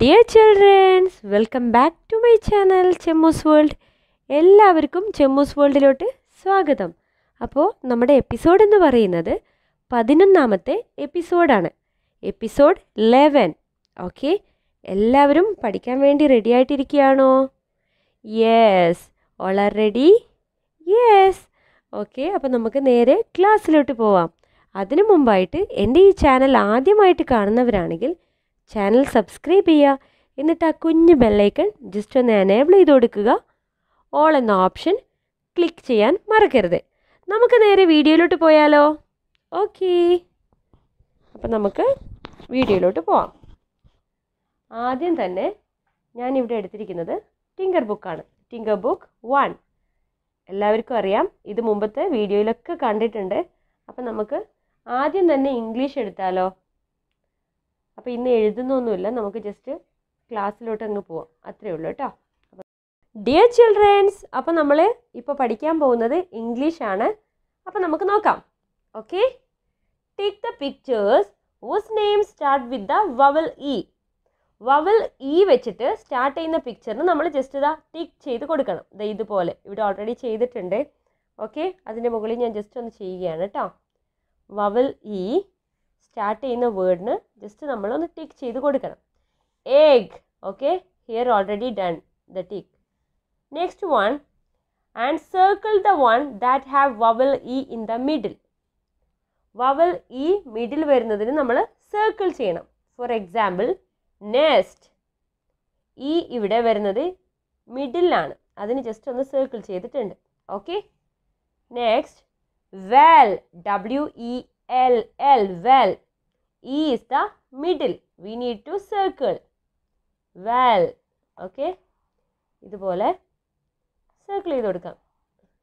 Dear childrens welcome back to my channel Chemmoos world എല്ലാവർക്കും ചെമ്മൂസ് വേൾഡിലോട്ട് സ്വാഗതം അപ്പോൾ നമ്മുടെ എപ്പിസോഡ് എന്ന് പറയുന്നത് പതിനൊന്നാമത്തെ എപ്പിസോഡാണ് എപ്പിസോഡ് ലെവൻ ഓക്കെ എല്ലാവരും പഠിക്കാൻ വേണ്ടി റെഡി ആയിട്ടിരിക്കുകയാണോ yes all are ready yes okay അപ്പോൾ നമുക്ക് നേരെ ക്ലാസ്സിലോട്ട് പോവാം അതിനു മുമ്പായിട്ട് എൻ്റെ ഈ ചാനൽ ആദ്യമായിട്ട് കാണുന്നവരാണെങ്കിൽ ചാനൽ സബ്സ്ക്രൈബ് ചെയ്യുക എന്നിട്ട് ആ കുഞ്ഞു ബെല്ലൈക്കൺ ജസ്റ്റ് ഒന്ന് എനേബിൾ ചെയ്ത് കൊടുക്കുക ഓൾ എന്ന ഓപ്ഷൻ ക്ലിക്ക് ചെയ്യാൻ മറക്കരുത് നമുക്ക് നേരെ വീഡിയോയിലോട്ട് പോയാലോ ഓക്കേ അപ്പം നമുക്ക് വീഡിയോയിലോട്ട് പോവാം ആദ്യം തന്നെ ഞാൻ ഇവിടെ എടുത്തിരിക്കുന്നത് ടിങ്കർ ബുക്കാണ് ടിങ്കർ ബുക്ക് വൺ എല്ലാവർക്കും അറിയാം ഇത് മുമ്പത്തെ വീഡിയോയിലൊക്കെ കണ്ടിട്ടുണ്ട് അപ്പം നമുക്ക് ആദ്യം തന്നെ ഇംഗ്ലീഷ് എടുത്താലോ അപ്പോൾ ഇന്ന് എഴുതുന്നൊന്നുമില്ല നമുക്ക് ജസ്റ്റ് ക്ലാസ്സിലോട്ട് അങ്ങ് പോവാം അത്രയേ ഉള്ളൂ കേട്ടോ ഡിയർ ചിൽഡ്രൻസ് അപ്പോൾ നമ്മൾ ഇപ്പോൾ പഠിക്കാൻ പോകുന്നത് ഇംഗ്ലീഷ് ആണ് അപ്പോൾ നമുക്ക് നോക്കാം okay take the pictures whose name start with the vowel E vowel E വെച്ചിട്ട് സ്റ്റാർട്ട് ചെയ്യുന്ന പിക്ചറിന് നമ്മൾ ജസ്റ്റ് ഇതാ ടിക്ക് ചെയ്ത് കൊടുക്കണം ദ ഇതുപോലെ ഇവിടെ ഓൾറെഡി ചെയ്തിട്ടുണ്ട് ഓക്കെ അതിൻ്റെ മുകളിൽ ഞാൻ ജസ്റ്റ് ഒന്ന് ചെയ്യുകയാണ് കേട്ടോ വവൽ ഇ e സ്റ്റാർട്ട് ചെയ്യുന്ന വേർഡിന് ജസ്റ്റ് നമ്മളൊന്ന് ടിക്ക് ചെയ്ത് കൊടുക്കണം egg okay here already done the tick next one and circle the one that have vowel E in the middle vowel E middle വരുന്നതിന് നമ്മൾ സർക്കിൾ ചെയ്യണം ഫോർ എക്സാമ്പിൾ നെസ്റ്റ് ഇ ഇവിടെ വരുന്നത് മിഡിലാണ് അതിന് ജസ്റ്റ് ഒന്ന് സർക്കിൾ ചെയ്തിട്ടുണ്ട് okay next well W E L, L, well. E is the middle. We need to circle. Well. Okay. ഇതുപോലെ circle ചെയ്ത് കൊടുക്കാം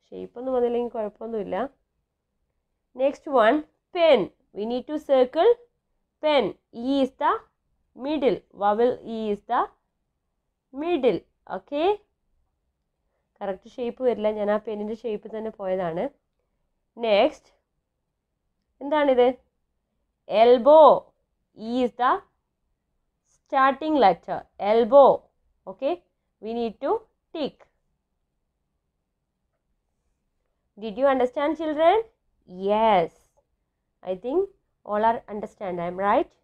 ഷേപ്പ് ഒന്നും വന്നില്ലെങ്കിൽ കുഴപ്പമൊന്നുമില്ല next one pen we need to circle pen E is the middle vowel E is the middle okay correct shape വരില്ല ഞാൻ ആ പെന്നിൻ്റെ ഷേപ്പ് തന്നെ പോയതാണ് നെക്സ്റ്റ് എന്താണിത് elbow is the starting letter elbow okay we need to tick did you understand children yes I think all are understand I am right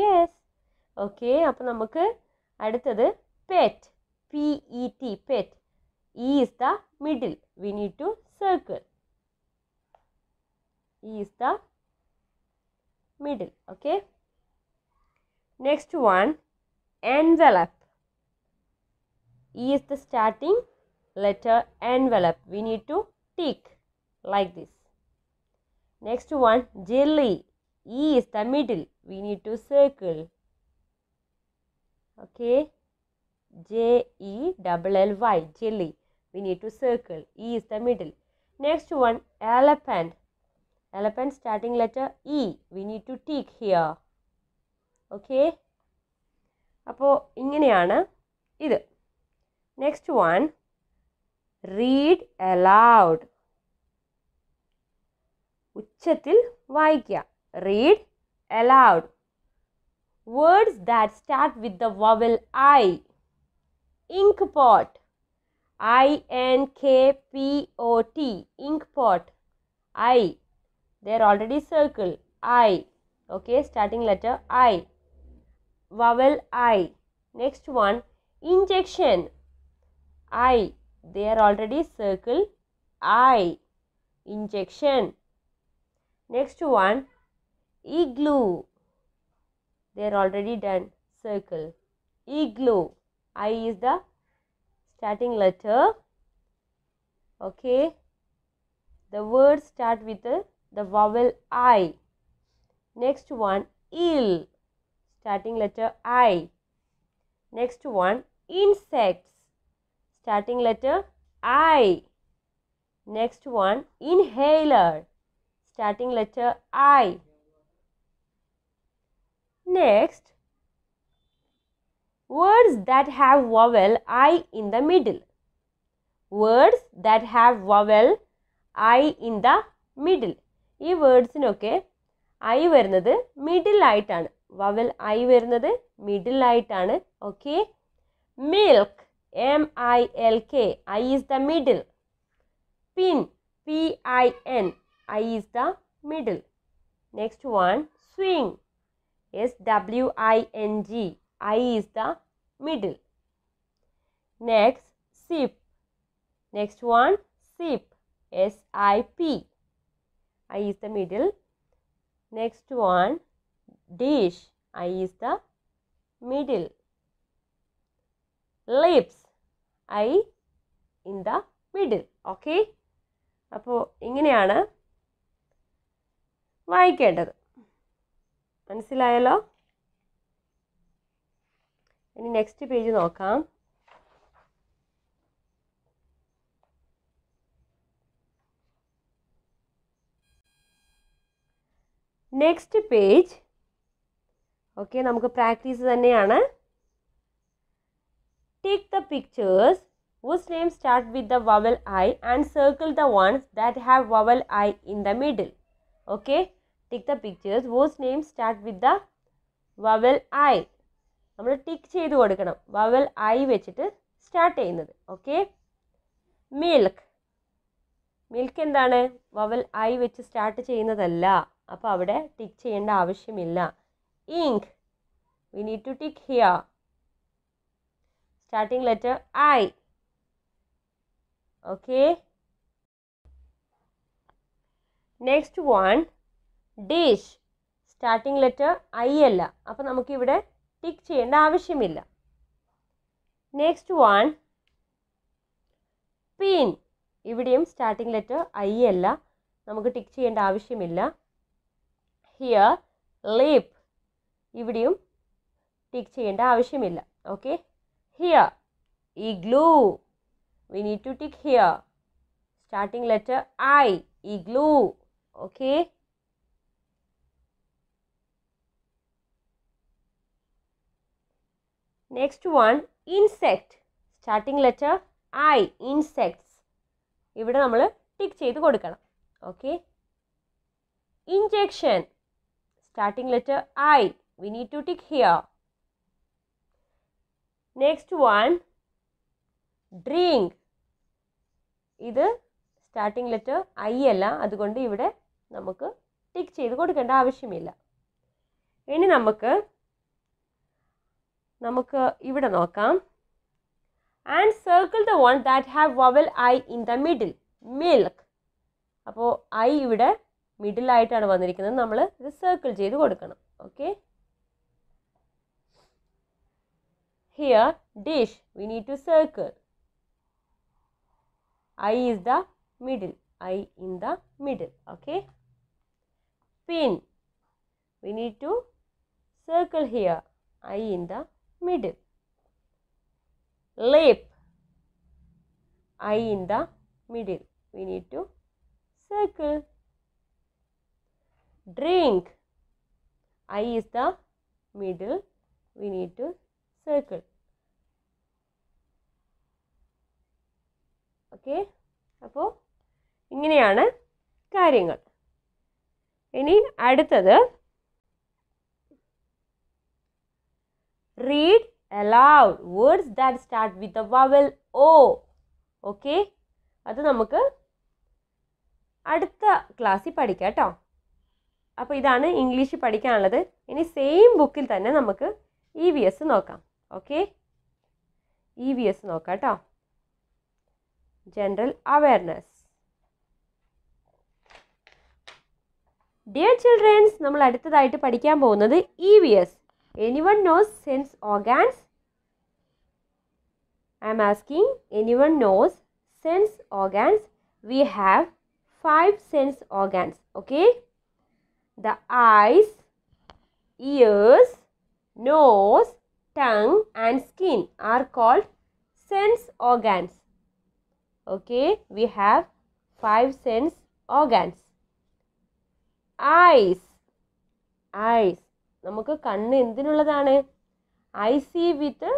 yes okay അപ്പോൾ നമുക്ക് അടുത്തത് pet P E T pet E is the middle we need to circle E is the middle okay next one envelope e is the starting letter envelope we need to tick like this next one jelly e is the middle we need to circle okay j e double l y jelly we need to circle e is the middle next one elephant elephant starting letter E. We need to tick here. Okay. Apo ingeniana. Next one. Read aloud. Uchatil vaikya. Read aloud. Words that start with the vowel I. Ink pot. I-N-K-P-O-T. Ink pot. I they are already circle i okay starting letter i vowel i next one injection i they are already circle i injection next one igloo they are already done circle igloo i is the starting letter okay the words start with the the vowel I. Next one, ill, starting letter I. Next one, insects, starting letter I. Next one, inhaler, starting letter I. Next, words that have vowel I in the middle. Words that have vowel I in the middle. ഈ വേർഡ്സിനൊക്കെ I വരുന്നത് മിഡിലായിട്ടാണ് vowel I വരുന്നത് മിഡിലായിട്ടാണ് okay milk M I L K I is the middle pin P I N I is the middle next one swing S W I N G I is the middle next zip next one zip S I P I is the middle. Next one, dish. I is the middle. Lips. I in the middle. Okay. അപ്പോൾ ഇങ്ങനെയാണ് വായിക്കേണ്ടത് മനസ്സിലായല്ലോ ഇനി next page നോക്കാം next page okay നമുക്ക് practice തന്നെയാണ് take the pictures whose name start with the vowel I and circle the ones that have vowel I in the middle okay tick the pictures whose name start with the vowel I നമ്മൾ tick ചെയ്ത് കൊടുക്കണം vowel I വെച്ചിട്ട് start ചെയ്യുന്നത് ഓക്കെ milk milk എന്താണ് vowel I വെച്ച് start ചെയ്യുന്നതല്ല അപ്പോൾ അവിടെ ടിക്ക് ചെയ്യേണ്ട ആവശ്യമില്ല ink V need to tick here starting letter I okay next one dish starting letter I അല്ല അപ്പോൾ നമുക്കിവിടെ ടിക്ക് ചെയ്യേണ്ട ആവശ്യമില്ല നെക്സ്റ്റ് വൺ പിൻ ഇവിടെയും സ്റ്റാർട്ടിംഗ് ലെറ്റർ ഐ അല്ല നമുക്ക് ടിക്ക് ചെയ്യേണ്ട ആവശ്യമില്ല ഹിയർ ലീപ് ഇവിടെയും ടിക്ക് ചെയ്യേണ്ട ആവശ്യമില്ല okay here igloo we need to tick here starting letter I igloo okay next one insect starting letter I insects ഇവിടെ നമ്മൾ ടിക്ക് ചെയ്ത് കൊടുക്കണം okay injection starting letter I. We need to tick here. Next one, drink. ഇത് starting letter I അല്ല അതുകൊണ്ട് ഇവിടെ നമുക്ക് tick ചെയ്ത് കൊടുക്കേണ്ട ആവശ്യമില്ല ഇനി നമുക്ക് നമുക്ക് ഇവിടെ നോക്കാം and circle the one that have vowel I in the middle milk അപ്പോൾ ഐ ഇവിടെ മിഡിലായിട്ടാണ് വന്നിരിക്കുന്നത് നമ്മൾ ഇത് സർക്കിൾ ചെയ്ത് കൊടുക്കണം okay here dish we need to circle I is the middle I in the middle okay pin we need to circle here I in the middle lip I in the middle we need to circle drink. I is the middle. We need to circle. Okay അപ്പോൾ ഇങ്ങനെയാണ് കാര്യങ്ങൾ ഇനി അടുത്തത് read aloud words that start with a vowel O okay അത് നമുക്ക് അടുത്ത ക്ലാസ്സിൽ പഠിക്കാം കേട്ടോ അപ്പോൾ ഇതാണ് ഇംഗ്ലീഷ് പഠിക്കാനുള്ളത് ഇനി സെയിം ബുക്കിൽ തന്നെ നമുക്ക് ഇ വി എസ് നോക്കാം ഓക്കെ ഇ വി എസ് നോക്കാം കേട്ടോ ജനറൽ അവയർനെസ് ഡിയർ ചിൽഡ്രൻസ് നമ്മൾ അടുത്തതായിട്ട് പഠിക്കാൻ പോകുന്നത് E V S anyone knows sense organs I am asking anyone knows sense organs we have five sense organs okay the eyes, ears, nose, tongue and skin are called sense organs. Okay, we have five sense organs. Eyes. Eyes. നമുക്ക് കണ്ണ് എന്തിനുള്ളതാണ് I see with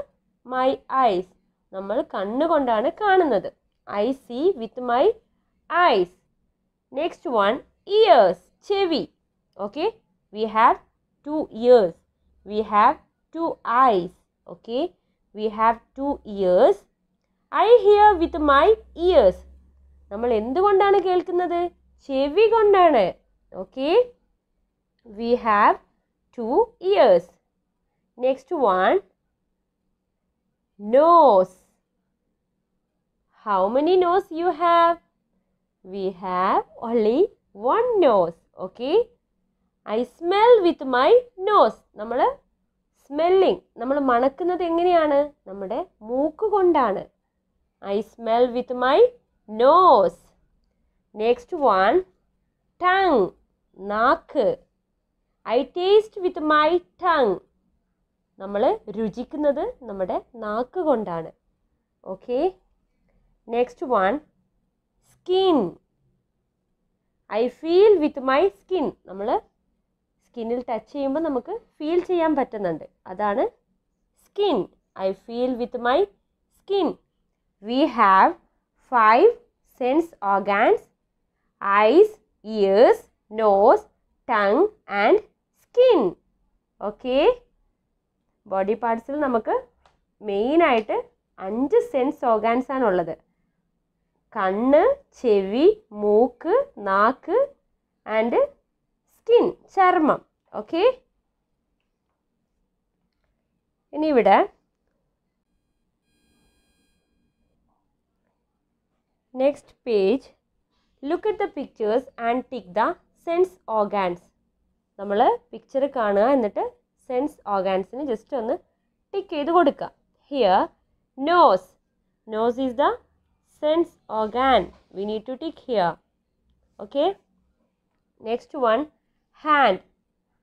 my eyes നമ്മൾ കണ്ണുകൊണ്ടാണ് കാണുന്നത് I see with my eyes next one ears ചെവി okay we have two ears we have two eyes okay we have two ears i hear with my ears നമ്മൾ എന്തുകൊണ്ടാണ് കേൾക്കുന്നത് ചെവി കൊണ്ടാണ് okay we have two ears next one nose how many nose you have we have only one nose okay I smell with my nose നമ്മൾ smelling നമ്മൾ മണക്കുന്നത് എങ്ങനെയാണ് നമ്മുടെ മൂക്ക് കൊണ്ടാണ് I smell with my nose next one tongue നാക്ക് I taste with my tongue നമ്മൾ രുചിക്കുന്നത് നമ്മുടെ നാക്ക് കൊണ്ടാണ് okay next one skin I feel with my skin നമ്മൾ സ്കിന്നിൽ ടച്ച് ചെയ്യുമ്പോൾ നമുക്ക് ഫീൽ ചെയ്യാൻ പറ്റുന്നുണ്ട് അതാണ് skin I feel with my skin we have five sense organs eyes ears nose tongue and skin okay body പാർട്സിൽ നമുക്ക് മെയിനായിട്ട് അഞ്ച് സെൻസ് ഓർഗാൻസ് ആണുള്ളത് കണ്ണ് ചെവി മൂക്ക് നാക്ക് ആൻഡ് സ്കിൻ ചർമ്മം ഓക്കെ ഇനി ഇവിടെ next page look at the pictures and tick the sense organs നമ്മൾ പിക്ചർ കാണുക എന്നിട്ട് സെൻസ് ഓർഗാൻസിന് ജസ്റ്റ് ഒന്ന് ടിക്ക് ചെയ്ത് കൊടുക്കുക here nose nose is the sense organ we need to tick here okay next one hand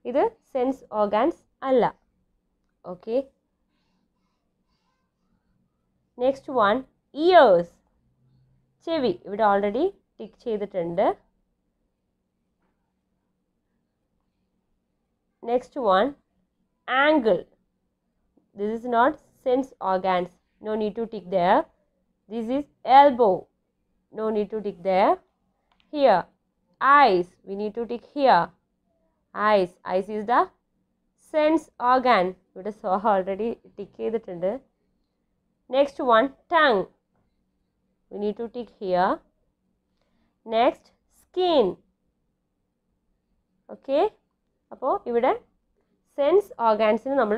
ഇത് sense organs അല്ല okay next one ears ചെവി ഇവിടെ ഓൾറെഡി ടിക്ക് ചെയ്തിട്ടുണ്ട് next one angle this is not sense organs no need to tick there this is elbow no need to tick there here eyes we need to tick here eyes eyes is the sense organ ഇവിടെ സോഹ already tick ചെയ്തിട്ടുണ്ട് next one tongue we need to tick here next skin okay അപ്പോൾ ഇവിടെ sense ഓർഗാൻസിന് നമ്മൾ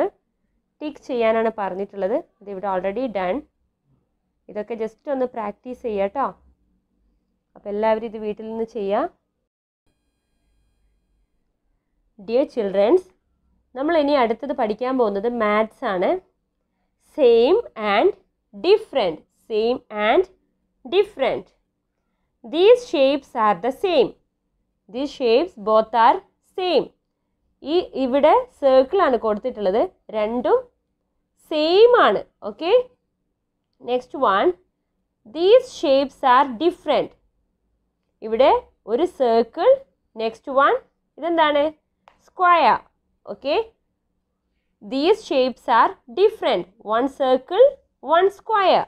tick ചെയ്യാനാണ് പറഞ്ഞിട്ടുള്ളത് അത് ഇവിടെ ഓൾറെഡി ഡൺ ഇതൊക്കെ ജസ്റ്റ് ഒന്ന് പ്രാക്ടീസ് ചെയ്യാം കേട്ടോ അപ്പോൾ എല്ലാവരും ഇത് വീട്ടിൽ നിന്ന് ചെയ്യാം ഡിയർ ചിൽഡ്രൻസ് നമ്മൾ ഇനി അടുത്തത് പഠിക്കാൻ പോകുന്നത് മാത്സ് ആണ് same and different same and different these shapes are the same these shapes both are same ഈ ഇവിടെ സർക്കിളാണ് കൊടുത്തിട്ടുള്ളത് രണ്ടും സെയിം ആണ് okay next one these shapes are different ഇവിടെ ഒരു സർക്കിൾ നെക്സ്റ്റ് വൺ ഇതെന്താണ് square. Okay. These shapes are different. One circle, one square.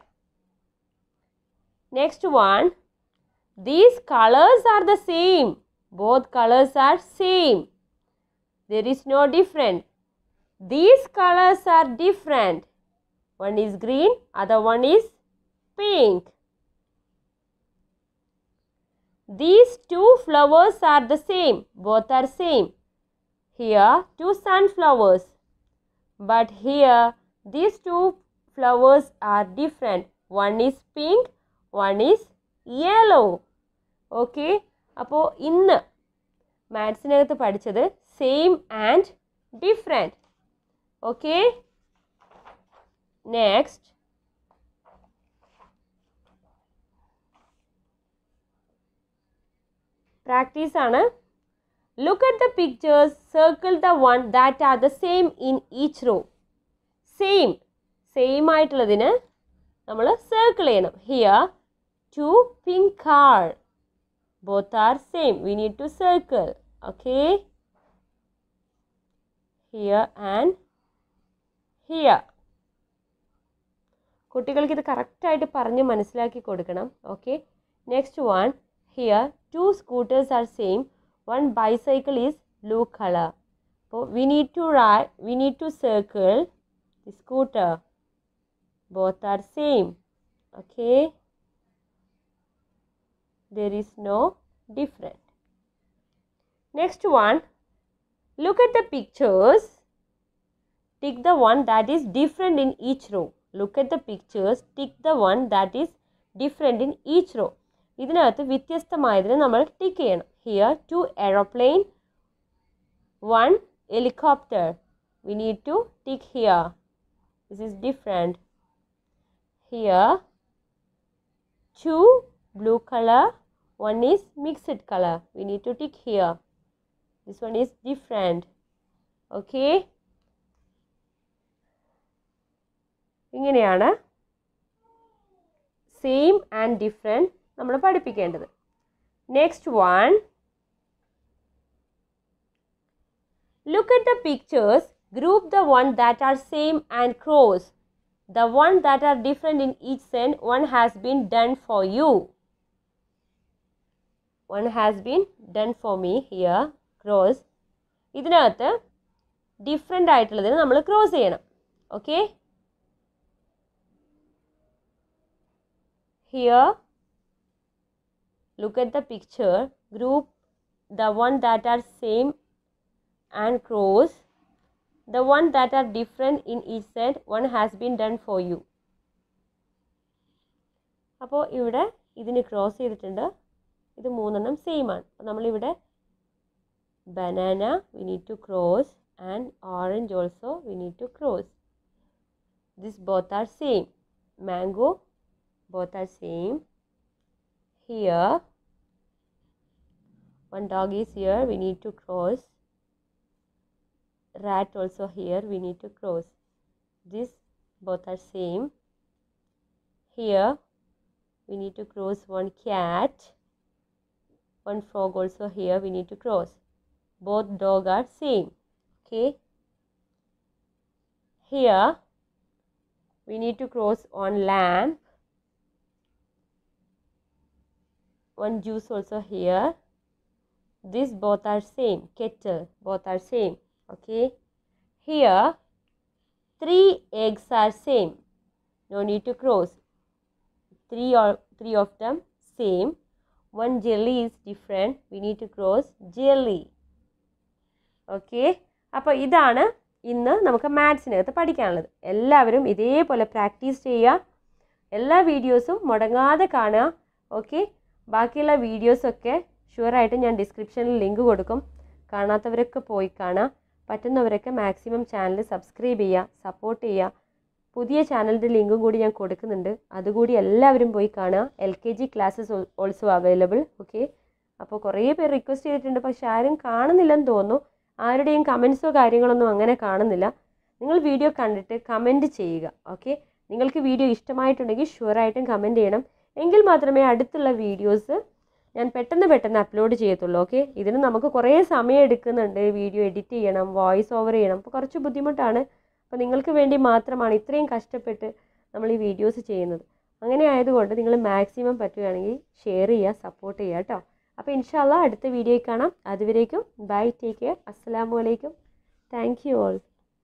Next one. These colors are the same. Both colors are same. There is no different. These colors are different. One is green, other one is pink. These two flowers are the same. Both are same here two sunflowers but here these two flowers are different one is pink one is yellow okay അപ്പോൾ ഇന്ന് മാത്സിനകത്ത് same and different. Okay, next practice anna. Look at the pictures, circle the one that are the same in each row. Same, same ayatuladina, circle Here, two pink car, both are same, we need to circle, okay. Here and here. Kutikal ki the correct ayatu paranyu manisilaki kodukanam, okay. Next one, here, two scooters are same one bicycle is blue color. So we need to write, we need to circle the scooter. Both are same. Okay. There is no different. Next one. Look at the pictures. Tick the one that is different in each row. Look at the pictures. Tick the one that is different in each row. ഇതിനകത്ത് വ്യത്യസ്തമായതിന് നമ്മൾ tick ചെയ്യണം here two aeroplane one helicopter we need to tick here this is different here two blue color one is mixed color we need to tick here this one is different okay ഇങ്ങനെയാണ് same and different നമ്മൾ പഠിപ്പിക്കേണ്ടത് next one look at the pictures group the one that are same and cross the one that are different in each set one has been done for you one has been done for me here cross ഇതിനകത്ത് different ആയിട്ടുള്ളതിന് നമ്മൾ cross ചെയ്യണം okay here look at the picture group the one that are same and cross. the one that are different in each set one has been done for you അപ്പോൾ ഇവിടെ ഇതിന് cross ചെയ്തിട്ടുണ്ട് ഇത് മൂന്നെണ്ണം same ആണ് അപ്പോൾ നമ്മളിവിടെ banana we need to cross and orange also we need to cross this both are same mango both are same here one dog is here we need to cross rat also here we need to cross this both are same here we need to cross one cat one frog also here we need to cross both dog are same okay here we need to cross on lamb one juice also here this both are same kettle both are same okay here three eggs are same no need to cross three or three of them same one jelly is different we need to cross jelly okay അപ്പോൾ ഇതാണ് ഇന്ന് നമുക്ക് മാത്സിനകത്ത് പഠിക്കാനുള്ളത് എല്ലാവരും ഇതേപോലെ practice ചെയ്യുക എല്ലാ വീഡിയോസും മുടങ്ങാതെ കാണുക ഓക്കെ ബാക്കിയുള്ള വീഡിയോസൊക്കെ ഷുവറായിട്ട് ഞാൻ ഡിസ്ക്രിപ്ഷനിൽ ലിങ്ക് കൊടുക്കും കാണാത്തവരൊക്കെ പോയി കാണാം പറ്റുന്നവരൊക്കെ മാക്സിമം ചാനൽ സബ്സ്ക്രൈബ് ചെയ്യുക സപ്പോർട്ട് ചെയ്യുക പുതിയ ചാനലിൻ്റെ ലിങ്കും കൂടി ഞാൻ കൊടുക്കുന്നുണ്ട് അതുകൂടി എല്ലാവരും പോയി കാണുക L K G classes also available okay അപ്പോൾ കുറേ പേർ റിക്വസ്റ്റ് ചെയ്തിട്ടുണ്ട് പക്ഷെ ആരും കാണുന്നില്ലെന്ന് തോന്നുന്നു ആരുടെയും കമൻസോ കാര്യങ്ങളൊന്നും അങ്ങനെ കാണുന്നില്ല നിങ്ങൾ വീഡിയോ കണ്ടിട്ട് കമൻറ്റ് ചെയ്യുക ഓക്കെ നിങ്ങൾക്ക് വീഡിയോ ഇഷ്ടമായിട്ടുണ്ടെങ്കിൽ ഷുവറായിട്ടും കമൻറ്റ് ചെയ്യണം എങ്കിൽ മാത്രമേ അടുത്തുള്ള വീഡിയോസ് ഞാൻ പെട്ടെന്ന് പെട്ടെന്ന് അപ്ലോഡ് ചെയ്യത്തുള്ളൂ ഓക്കെ ഇതിന് നമുക്ക് കുറേ സമയം എടുക്കുന്നുണ്ട് വീഡിയോ എഡിറ്റ് ചെയ്യണം വോയിസ് ഓവർ ചെയ്യണം അപ്പോൾ കുറച്ച് ബുദ്ധിമുട്ടാണ് അപ്പോൾ നിങ്ങൾക്ക് വേണ്ടി മാത്രമാണ് ഇത്രയും കഷ്ടപ്പെട്ട് നമ്മൾ ഈ വീഡിയോസ് ചെയ്യുന്നത് അങ്ങനെ ആയതുകൊണ്ട് നിങ്ങൾ മാക്സിമം പറ്റുകയാണെങ്കിൽ ഷെയർ ചെയ്യുക സപ്പോർട്ട് ചെയ്യുക കേട്ടോ അപ്പോൾ ഇൻഷാല്ല അടുത്ത വീഡിയോയിൽ കാണാം അതുവരേക്കും ബൈ ടേക്ക് കെയർ വലൈക്കും താങ്ക് യു ഓൾ